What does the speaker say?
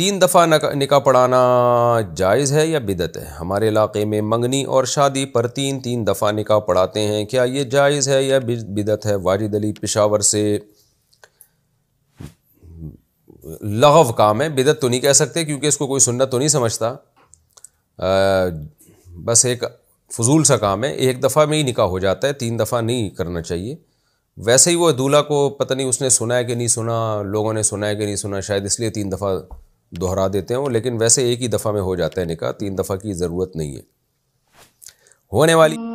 तीन दफ़ा निका पढ़ाना जायज़ है या बिदत है हमारे इलाके में मंगनी और शादी पर तीन तीन दफ़ा निका पढ़ाते हैं क्या ये जायज़ है या बिदत है वाजिद अली पिशावर से लगव काम है बिदत तो नहीं कह सकते क्योंकि इसको कोई सुनना तो नहीं समझता आ, बस एक फजूल सा काम है एक दफ़ा में ही निका हो जाता है तीन दफ़ा नहीं करना चाहिए वैसे ही वो दूल्हा को पता नहीं उसने सुना है कि नहीं सुना लोगों ने सुना है कि नहीं सुना शायद इसलिए तीन दफ़ा दोहरा देते हैं वो लेकिन वैसे एक ही दफ़ा में हो जाता है निका तीन दफ़ा की ज़रूरत नहीं है होने वाली